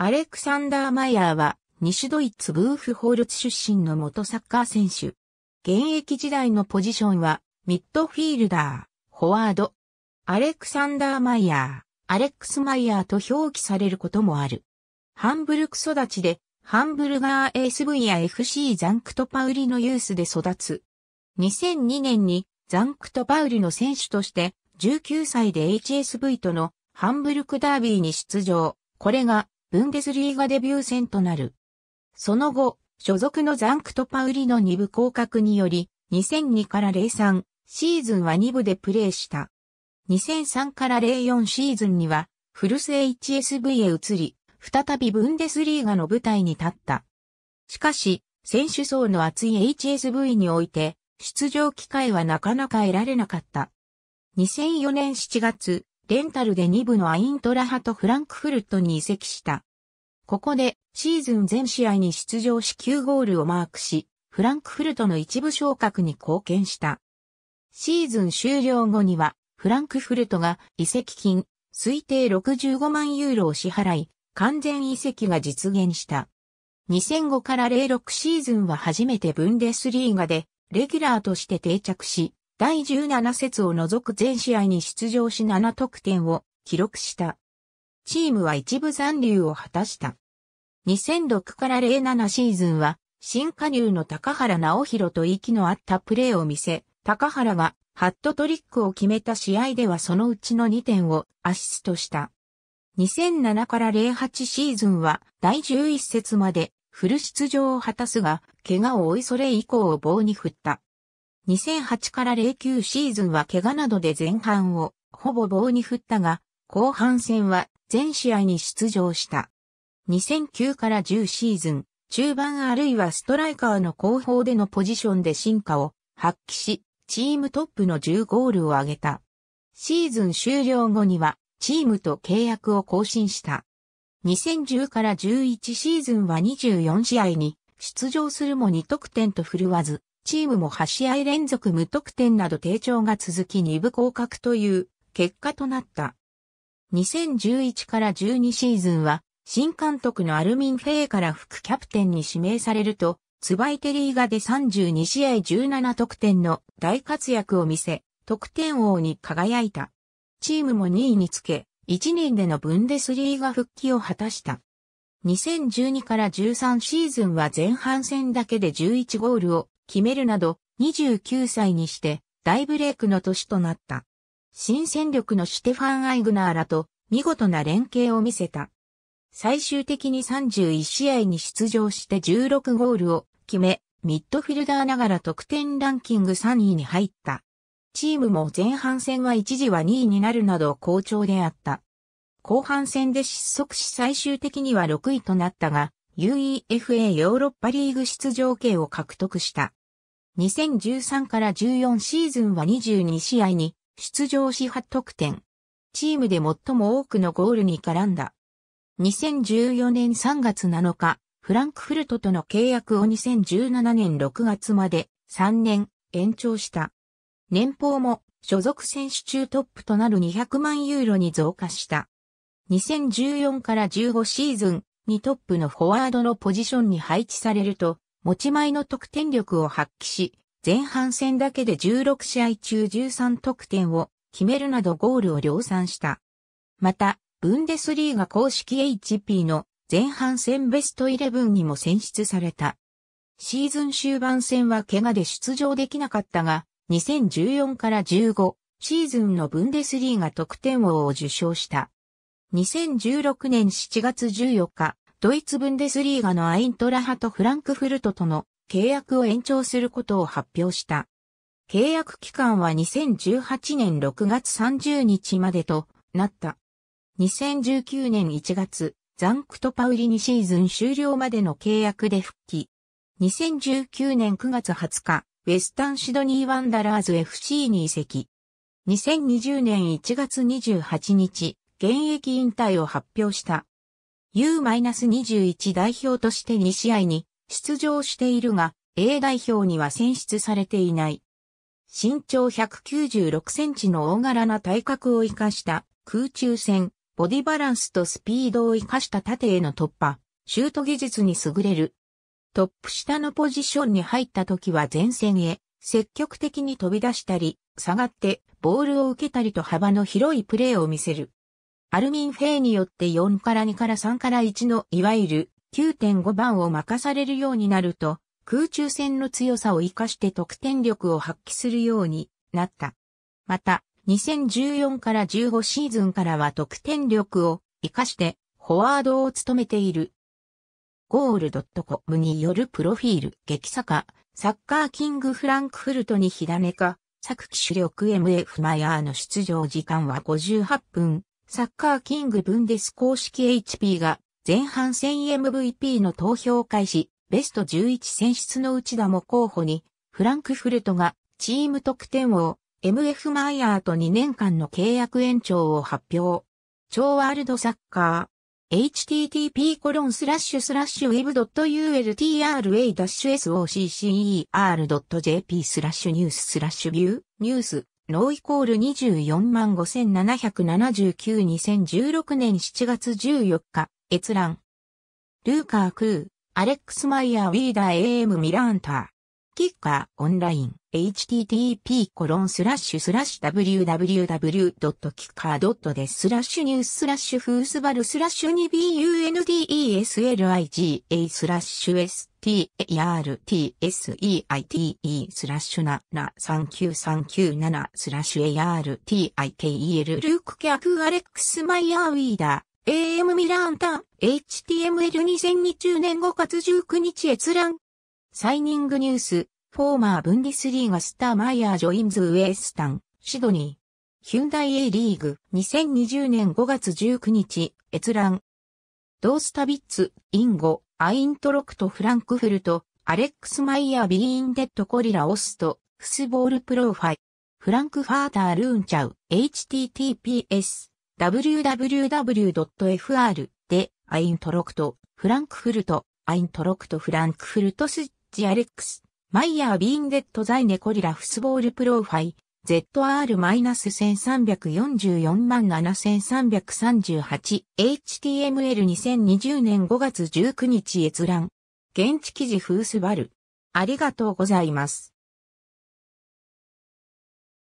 アレクサンダー・マイヤーは、西ドイツブーフホールツ出身の元サッカー選手。現役時代のポジションは、ミッドフィールダー、フォワード。アレクサンダー・マイヤー、アレックス・マイヤーと表記されることもある。ハンブルク育ちで、ハンブルガー ASV や FC ザンクトパウリのユースで育つ。2002年にザンクトパウリの選手として、19歳で HSV とのハンブルクダービーに出場。これがブンデスリーガデビュー戦となる。その後、所属のザンクトパウリの2部降格により、2002から03シーズンは2部でプレーした。2003から04シーズンには、古巣 HSV へ移り、再びブンデスリーガの舞台に立った。しかし、選手層の厚い HSV において、出場機会はなかなか得られなかった。2004年7月、レンタルで2部のアイントラハとフランクフルトに移籍した。ここでシーズン全試合に出場し9ゴールをマークし、フランクフルトの一部昇格に貢献した。シーズン終了後には、フランクフルトが移籍金、推定65万ユーロを支払い、完全移籍が実現した。2005から06シーズンは初めてブンデスリーガでレギュラーとして定着し、第17節を除く全試合に出場し7得点を記録した。チームは一部残留を果たした。2006から07シーズンは、新加入の高原直弘と息の合ったプレーを見せ、高原がハットトリックを決めた試合ではそのうちの2点をアシストした。2007から08シーズンは第11節までフル出場を果たすが、怪我を負いそれ以降を棒に振った。2008から09シーズンは怪我などで前半をほぼ棒に振ったが、後半戦は全試合に出場した。2009から10シーズン、中盤あるいはストライカーの後方でのポジションで進化を発揮し、チームトップの10ゴールを挙げた。シーズン終了後には、チームと契約を更新した。2010から11シーズンは24試合に出場するも2得点と振るわず、チームも8試合連続無得点など低調が続き2部降格という結果となった。2011から12シーズンは新監督のアルミン・フェイから副キャプテンに指名されると、ツバイテリーガで32試合17得点の大活躍を見せ、得点王に輝いた。チームも2位につけ、1年でのブンデスリーガ復帰を果たした。2012から13シーズンは前半戦だけで11ゴールを決めるなど、29歳にして大ブレイクの年となった。新戦力のシュテファン・アイグナーらと見事な連携を見せた。最終的に31試合に出場して16ゴールを決め、ミッドフィルダーながら得点ランキング3位に入った。チームも前半戦は一時は2位になるなど好調であった。後半戦で失速し最終的には6位となったが、UEFA ヨーロッパリーグ出場権を獲得した。2013から14シーズンは22試合に出場し8得点。チームで最も多くのゴールに絡んだ。2014年3月7日、フランクフルトとの契約を2017年6月まで3年延長した。年俸も所属選手中トップとなる200万ユーロに増加した。2014から15シーズンにトップのフォワードのポジションに配置されると、持ち前の得点力を発揮し、前半戦だけで16試合中13得点を決めるなどゴールを量産した。また、ブンデスリーが公式 HP の前半戦ベスト11にも選出された。シーズン終盤戦は怪我で出場できなかったが、2014から15シーズンのブンデスリーが得点王を受賞した。2016年7月14日、ドイツブンデスリーガのアイントラハとフランクフルトとの契約を延長することを発表した。契約期間は2018年6月30日までとなった。2019年1月、ザンクトパウリにシーズン終了までの契約で復帰。2019年9月20日、ウェスタンシドニーワンダラーズ FC に移籍。2020年1月28日、現役引退を発表した。U-21 代表として2試合に出場しているが、A 代表には選出されていない。身長196センチの大柄な体格を生かした空中戦、ボディバランスとスピードを生かした縦への突破、シュート技術に優れる。トップ下のポジションに入った時は前線へ積極的に飛び出したり、下がってボールを受けたりと幅の広いプレーを見せる。アルミン・フェイによって4から2から3から1のいわゆる9.5番を任されるようになると、空中戦の強さを活かして得点力を発揮するようになった。また、2014から15シーズンからは得点力を活かしてフォワードを務めている。ゴールドットコムによるプロフィール、劇作家、サッカーキングフランクフルトに火種か、作機主力 MF マイヤーの出場時間は58分。サッカーキングブンデス公式 HP が前半戦 MVP の投票開始、ベスト11選出の内田も候補に、フランクフルトがチーム得点王、MF マイヤーと2年間の契約延長を発表。超ワールドサッカー。http コロンスラッシュスラッシュ .ultra-soccer.jp スラッシュニューススラッシュビューニュースローイコール24万57792016年7月14日、閲覧。ルーカー・クー、アレックス・マイヤー・ウィーダー AM ミラーンター。キッカーオンライン http コロンスラッシュスラッシュ w w w k i c k e r d e スラッシュニューススラッシュフースバルスラッシュに b u n d e s l i g a スラッシュ startseite スラッシュ7 39397スラッシュ artikel ルーク客アレックスマイヤーウィーダー AM ミラーンタン h t m l 2 0 2中年5月19日閲覧サイニングニュース、フォーマーブンディスリーガスターマイヤージョインズウエスタン、シドニー。ヒュンダイ A リーグ、2020年5月19日、閲覧。ドースタビッツ、インゴ、アイントロクトフランクフルト、アレックス・マイヤー・ビーインデッド・コリラ・オスト、フスボール・プロファイ。フランクファーター・ルーンチャウ、https、www.fr で、アイントロクト、フランクフルト、アイントロクト・フランクフルト・スッジアレックス、マイヤービーンデッドザイネコリラフスボールプロファイ、ZR-1344 万 7338HTML2020 年5月19日閲覧。現地記事フースバル。ありがとうございます。